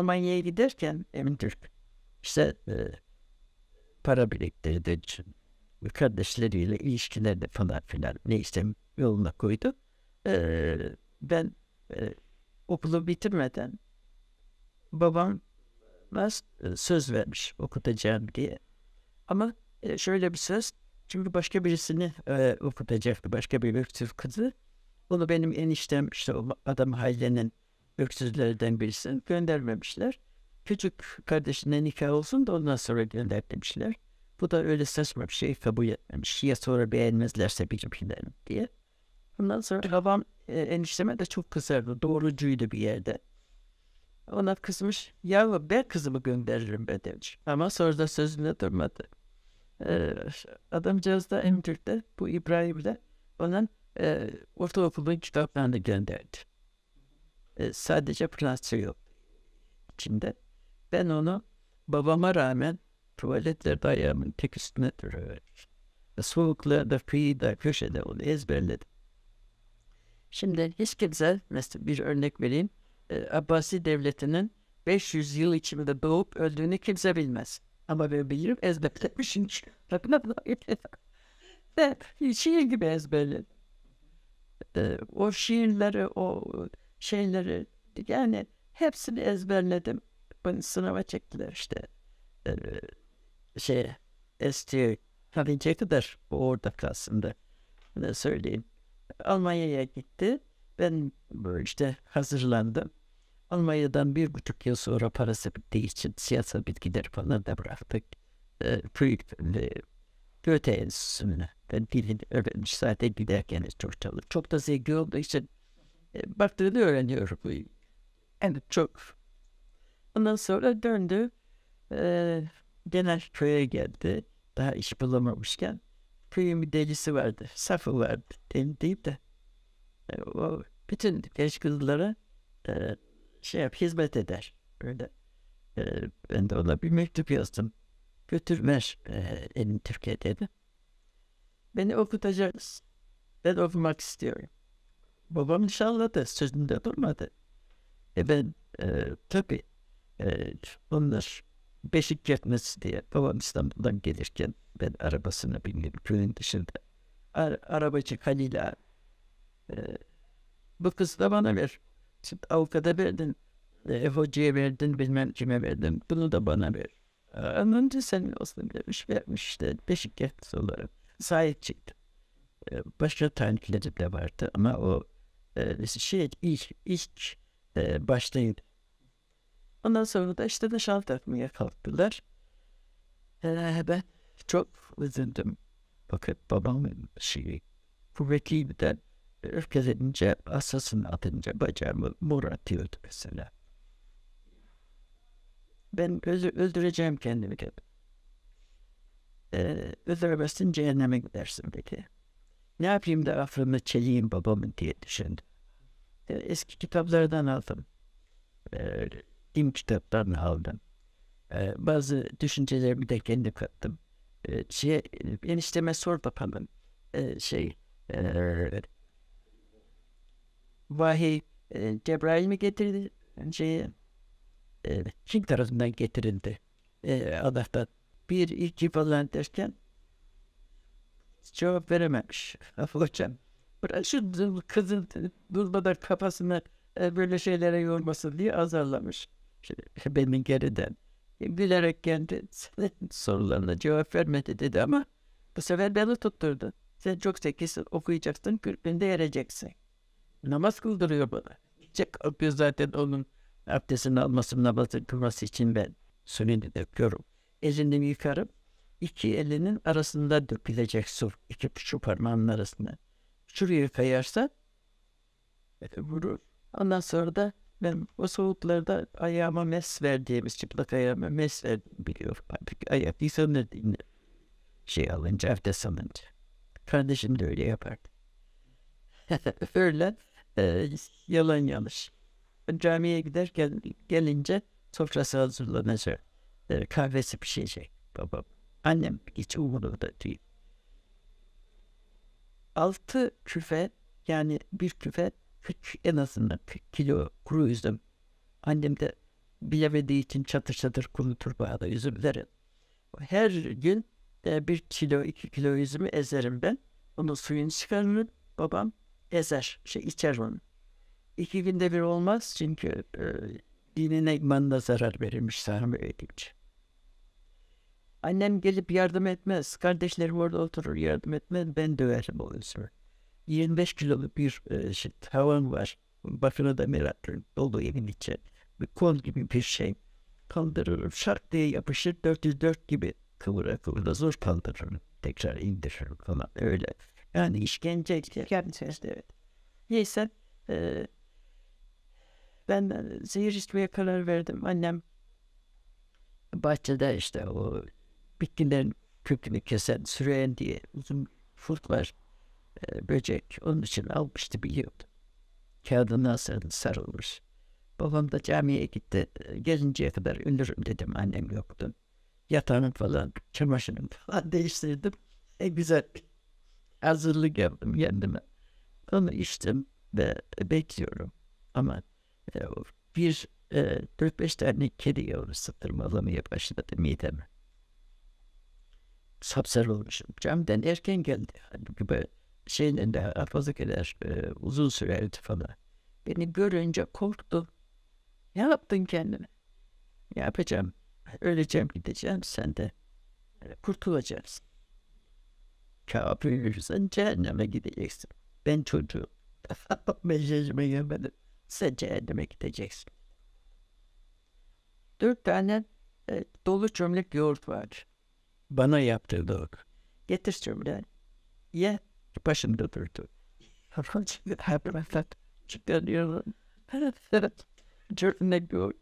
Almanya'ya giderken Emin Türk işte e, para biriktirdiği için kardeşleriyle ilişkilerde de falan filan ne istem yoluna koydu. E, ben e, okulu bitirmeden babam e, söz vermiş okutacağım diye. Ama e, şöyle bir söz çünkü başka birisini e, okutacaktı. Başka bir müftü kızı. Onu benim eniştem işte o adam ailenin öksüzlerden birisini göndermemişler. Küçük kardeşine nikah olsun da ondan sonra gönder demişler. Bu da öyle saçma bir şey kabul etmemiş. Ya sonra beğenmezlerse bir bizimkilerin diye. Ondan sonra babam e, enişteme de çok kızardı. Doğrucuydu bir yerde. Ona kızmış. Ya ben kızımı gönderirim be demiş. Ama sonra da sözünde durmadı. Ee, adamcağız da Emtürk'te bu İbrahim'de onun e, ortaokulun kitaplarını gönderdi. E, sadece Fransız yok içinde. Ben onu babama rağmen tuvaletlerde ayağımın tek üstüne duruyor. Soğuklarda, kıyıda, köşede onu ezberledim. Şimdi hiç kimse, mesela bir örnek vereyim. E, Abbasi Devleti'nin 500 yıl içinde doğup öldüğünü kimse bilmez. Ama ben bilirim ezberlemişim. Ve şiir gibi ezberledim. E, o şiirleri, o şeyleri yani hepsini ezberledim. Beni sınava çektiler işte. Ee, şey STÜ kalınca kadar o orada kalsın Ne söyleyeyim. Almanya'ya gitti. Ben böyle işte hazırlandım. Almanya'dan bir buçuk yıl sonra parası bittiği için siyasal bilgileri falan da bıraktık. E, ee, Goethe Enstitüsü'ne ben dilini öğrenmiş zaten giderken çok çalıştım. Çok da zevkli olduğu için e, baktığını öğreniyorum. Yani çok. Ondan sonra döndü. E, genel köye geldi. Daha iş bulamamışken. Köyün bir delisi vardı. Safı vardı. Deli deyip de. E, o bütün genç kızlara e, şey yap, hizmet eder. Öyle. E, ben de ona bir mektup yazdım. Götür ver e, elini Türkiye'de. Beni okutacaksınız. Ben okumak istiyorum. Babam inşallah da sözünde durmadı. E ben e, tabii e, onlar beşik kertmesi diye babam İstanbul'dan gelirken ben arabasına bindim köyün dışında. Ar arabacı Halil'e E, bu kız da bana ver. Şimdi avukata verdin. E, hocaya verdin bilmem kime verdin. Bunu da bana ver. önce sen olsun demiş vermiş işte beşik kertmesi olarak. Sahip çıktı. E, başka taliplerim de vardı ama o das ee, ist şey, ilk ich, e, başlayın. Ondan sonra da işte dışarı takmaya kalktılar. Ee, ben çok üzüldüm. Fakat babamın şeyi Bu de öfke edince, asasını atınca bacağımı mor atıyordu mesela. Ben öldü öldüreceğim kendimi dedim. Ee, öldüremezsin cehenneme gidersin dedi. Ne yapayım da aframı çeleyim babamın diye düşündüm. Eski kitaplardan aldım. E, kitaptan aldım. E, bazı düşüncelerimi de kendi kattım. E, şey, enişteme sor babamın ee, şey vahiy e, Cebrail mi getirdi? Şey, kim e, tarafından getirildi. E, Allah'tan bir iki falan derken cevap verememiş hocam. Bırak şu kızın durmadan kafasını e, böyle şeylere yormasın diye azarlamış. Şimdi benim geriden gülerek kendi sorularına cevap vermedi dedi ama bu sefer beni tutturdu. Sen çok zekisin okuyacaksın kürkünde ereceksin. Namaz kıldırıyor bana. Gece kalkıyor zaten onun abdestini alması namazı kılması için ben sünnini döküyorum. Elini yıkarım iki elinin arasında dökülecek su, iki şu parmağının arasında. Şuraya kayarsa vurur. Ondan sonra da ben o soğuklarda ayağıma mes verdiğimiz çıplak ayağıma mes verdiğimi biliyorum. Halbuki ayak insanın dinle. Şey alınca, abdest alınca. Kardeşim de öyle yapardı. öyle e, yalan yanlış. Camiye giderken gelince sofrası hazırlanacak. E, kahvesi pişecek babam. Annem hiç umurumda değil. Altı küfe yani bir küfe 40, en azından 40 kilo kuru üzüm. Annem de bilemediği için çatır çatır kurutur bana üzümleri. Her gün de bir kilo iki kilo üzümü ezerim ben. Onu suyunu çıkarırım. Babam ezer, şey içer onu. İki günde bir olmaz çünkü e, dinine imanına zarar verilmiş sahne öğretimci. Annem gelip yardım etmez. Kardeşlerim orada oturur yardım etmez. Ben döverim o yüzden. 25 kiloluk bir e, şey, tavan var. Bakına da meraklarım. Dolu evin içi. Bir kol gibi bir şey. Kaldırırım. Şart diye yapışır. 404 gibi kıvıra kıvıra zor kaldırırım. Tekrar indiririm falan. Öyle. Yani işkence. İşkence. İşte, evet. Neyse. E, ben e, zehir içmeye karar verdim. Annem bahçede işte o bitkilerin kökünü kesen süreyen diye uzun furt var. E, böcek onun için almıştı biliyordu. Kağıdına sarılmış. sarılmış. Babam da camiye gitti. Ee, gelinceye kadar ölürüm dedim. Annem yoktu. Yatağını falan, çamaşırını falan değiştirdim. E güzel hazırlık yaptım kendime. Onu içtim ve bekliyorum. Ama e, bir e, 4-5 tane kedi yavrusu tırmalamaya başladı mideme sapsarı olmuşum. Camiden erken geldi. Gibi şeyden de hafaza kadar e, uzun sürerdi falan. Beni görünce korktu. Ne yaptın kendine? Ne yapacağım? Öleceğim gideceğim sen de e, kurtulacaksın. Kafir yürürsen cehenneme gideceksin. Ben çocuğum. Mesajımı gelmedim. Sen cehenneme gideceksin. Dört tane e, dolu çömlek yoğurt var bana yaptırdı o. Yetiştirdi. Ye, başımda durdu. Hepimizden çıkarıyorum. Cürtüne bir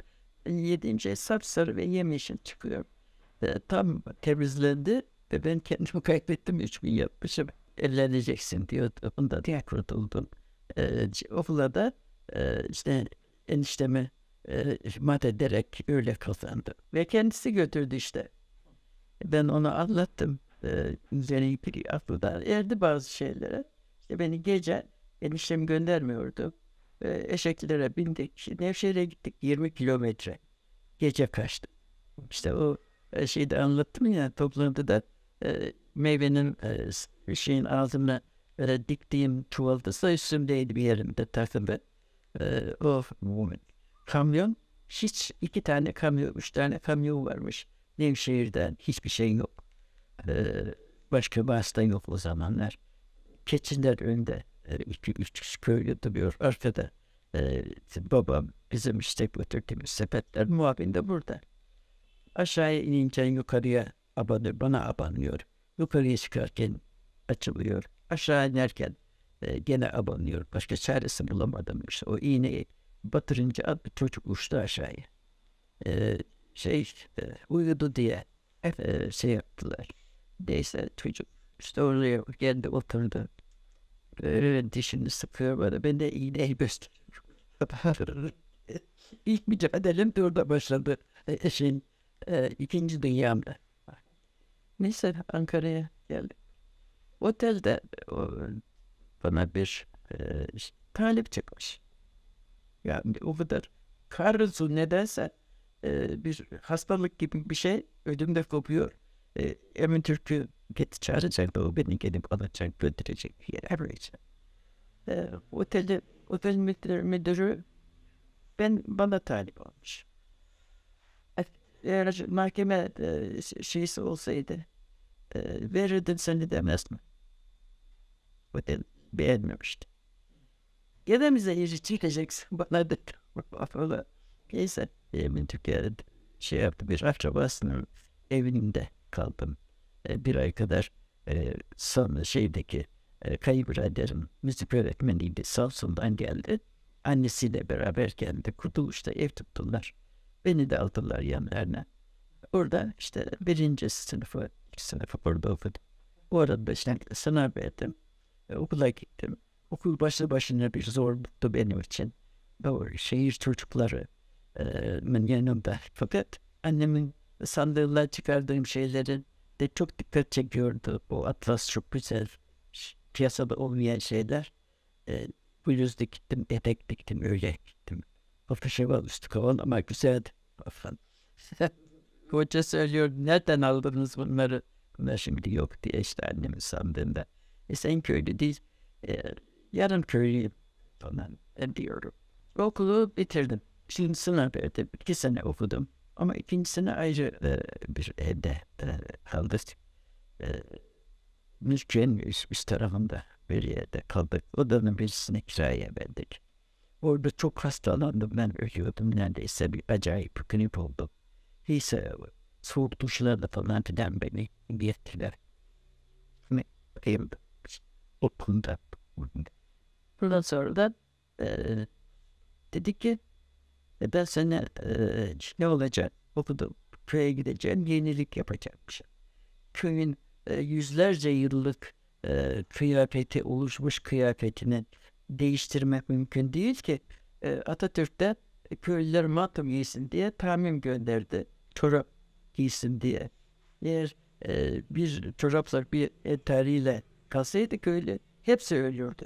yedinci şey sapsarı ve yemişin çıkıyor. Ee, tam temizlendi ve ben kendimi kaybettim. Üç gün yapmışım. Evleneceksin diyor. Ondan diye kurtuldum. E, okula e, işte eniştemi e, mat ederek öyle kazandı. Ve kendisi götürdü işte ben ona anlattım. üzerine ipi aklından erdi bazı şeylere. İşte beni gece eniştem göndermiyordu. eşeklere bindik. Nevşehir'e gittik 20 kilometre. Gece kaçtı. İşte o şeyi de anlattım ya toplantıda e, meyvenin şeyin ağzına e, diktiğim çuvaldası üstümdeydi bir yerimde takımda. E, o kamyon hiç iki tane kamyon, üç tane kamyon varmış. Nevşehir'den hiçbir şey yok. Ee, başka bir hasta yok o zamanlar. Keçiler önde. E, iki, üç köylü duruyor arkada. Ee, babam bizim işte götürdüğümüz sepetler muavin de burada. Aşağıya inince yukarıya abanır, bana abanıyor. Yukarıya çıkarken açılıyor. Aşağı inerken e, gene abanıyor. Başka çaresi bulamadım işte. O iğneyi batırınca çocuk uçtu aşağıya. E, şey e, uyudu diye hep e, şey yaptılar. Neyse çocuk işte oraya geldi oturdu. Böyle dişini sıkıyor böyle. Ben de iğneyi gösteriyorum. İlk mücadelem de orada başladı. Eşin e, şey, e, ikinci dünyamda. Neyse Ankara'ya geldi. Otelde o, bana bir e, işte, talip çıkmış. Yani o kadar karısı nedense e, bir hastalık gibi bir şey ödümde kopuyor. E, Emin Türk'ü git çağıracak da o beni gelip alacak götürecek yer arayacak. E, oteli, otel müdürü, müdürü ben bana talip olmuş. E, eğer mahkeme e, şeysi olsaydı e, verirdim seni demez mi? Otel beğenmemişti. Ya da bize yeri çekeceksin bana dedi. Neyse. Evimin Türkiye'de şey yaptı bir akrabasının evinde kaldım. E, bir ay kadar e, sonra şeydeki e, kayınbiraderim müzik öğretmeniydi. Samsun'dan geldi. Annesiyle beraber geldi. Kurtuluş'ta ev tuttular. Beni de aldılar yanlarına. Orada işte birinci sınıfı, ilk sınıfı burada okudum. Bu arada işte sınav verdim. E, okula gittim. Okul başlı başına bir zorluktu benim için. Doğru, şehir çocukları ee, yanımda. Fakat annemin sandığından çıkardığım şeylerin de çok dikkat çekiyordu. O atlas çok güzel. Piyasada olmayan şeyler. Bu bluz diktim, etek diktim, öyle gittim. Hafif şey var üstü kavan ama güzeldi. Falan. Koca söylüyor, nereden aldınız bunları? Bunlar şimdi yok diye işte annemin sandığında. E sen köylü değil, e, yarım köylüyüm falan diyorum. Okulu bitirdim. Şimdi sene evet, iki sene okudum. Ama ikincisini ayrı e, bir evde e, kaldık. E, Mülkiye'nin üst, üst tarafında bir yerde kaldık. Odanın birisini kiraya verdik. Orada çok hastalandım ben ölüyordum neredeyse bir acayip grip oldum. Neyse soğuk duşlarla falan filan beni yettiler. Ne yapayım okulda. Bundan sonra da e, dedi ki e ben sana e, ne olacak? Okudum. Köye gideceğim, yenilik yapacağım Köyün e, yüzlerce yıllık e, kıyafeti, oluşmuş kıyafetini değiştirmek mümkün değil ki. E, Atatürk'ten köylüler matom giysin diye tamim gönderdi. Çorap giysin diye. Eğer e, bir çorapsak bir teriyle kalsaydı köylü hepsi ölüyordu.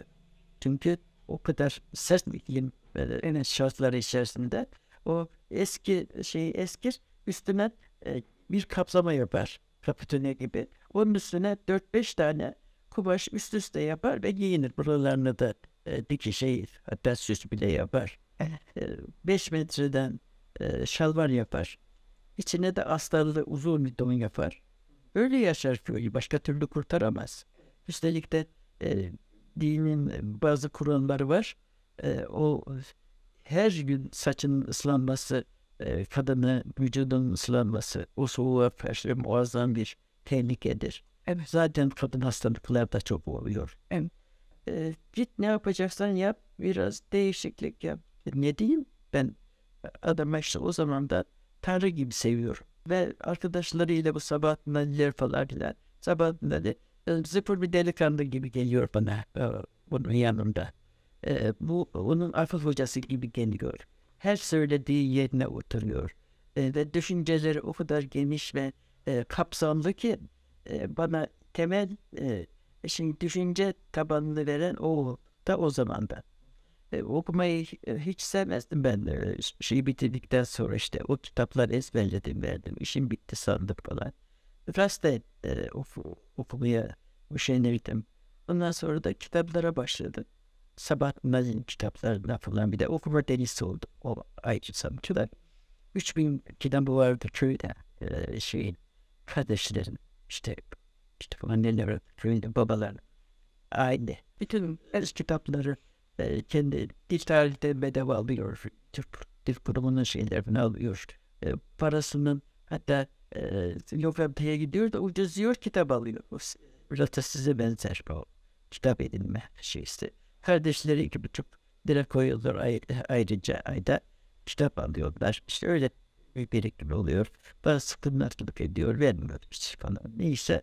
Çünkü o kadar sert bir iklim e, şartları içerisinde o eski şeyi eskir üstüne e, bir kapsama yapar kapitone gibi. Onun üstüne 4-5 tane kumaş üst üste yapar ve giyinir. Buralarını da e, dikiş şey hatta süs bile yapar. 5 e, metreden e, şalvar yapar. İçine de astarlı uzun bir don yapar. Öyle yaşar köyü. Başka türlü kurtaramaz. Üstelik de e, dinin bazı kuralları var o her gün saçın ıslanması, e, kadını vücudun ıslanması o soğuğa karşı muazzam bir tehlikedir. Evet. Zaten kadın hastalıkları da çok oluyor. Evet. git ne yapacaksan yap, biraz değişiklik yap. Ne diyeyim ben adama işte o zaman da Tanrı gibi seviyorum. Ve arkadaşlarıyla bu Sabahattin Ali'ler falan filan. Sabahattin Ali zıpır bir delikanlı gibi geliyor bana bunun yanında. E, bu onun Arif hocası gibi geliyor. Her söylediği yerine oturuyor. E, ve düşünceleri o kadar geniş ve e, kapsamlı ki e, bana temel e, şimdi düşünce tabanını veren o da o zamanda E, okumayı e, hiç sevmezdim ben. E, şeyi bitirdikten sonra işte o kitapları ezberledim verdim. İşim bitti sandım falan. Biraz da e, oku, okumaya hoşlanırdım. Ondan sonra da kitaplara başladım. Sabah Naz'ın kitaplarından falan bir de okuma delisi oldu. O ayrıca sanatçı da 3000 kitabı vardı köyde e, şeyin kardeşlerin işte işte anneler, köyde babalar, aile. Bütün öz kitapları e, kendi dijitalde bedava alıyor. Türk Dil Kurumu'nun şeylerini alıyor. E, parasının hatta e, lokantaya gidiyor da ucuz yiyor kitap alıyor. Biraz da size benzer o kitap edinme şeysi. Kardeşleri gibi çok direk koyuyorlar ayrıca ayda kitap alıyorlar. İşte öyle bir birikim oluyor. Bazı sıkıntılar kımlatlık ediyor, vermiyor falan. Neyse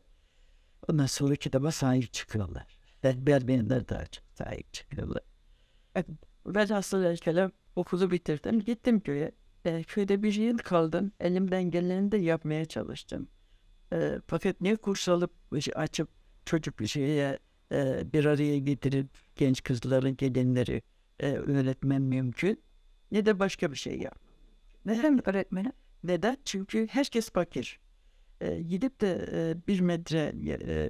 ondan sonra kitaba sahip çıkıyorlar. Ben Bermenler daha çok sahip çıkıyorlar. Yani ben aslında kelam okulu bitirdim. Gittim köye. E, köyde bir yıl kaldım. Elimden geleni de yapmaya çalıştım. E, fakat ne kurs alıp şey açıp çocuk bir şeye e, bir araya getirip genç kızların gelinleri e, öğretmen mümkün ne de başka bir şey ya. Neden öğretmenim? Neden? Çünkü herkes fakir. E, gidip de e, bir metre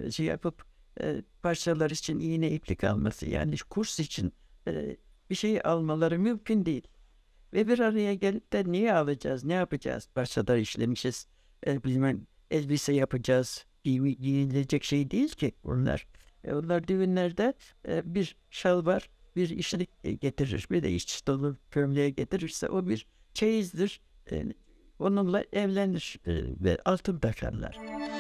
e, şey yapıp e, parçalar için iğne iplik alması yani kurs için e, bir şey almaları mümkün değil. Ve bir araya gelip de niye alacağız, ne yapacağız? Parçalar işlemişiz, e, bilmem elbise yapacağız, giyilecek şey değil ki bunlar. E, onlar düğünlerde e, bir şal var, bir işlik e, getirir, bir de iç dolu gömleği getirirse o bir çeyizdir. onunla evlenir ve altın takarlar.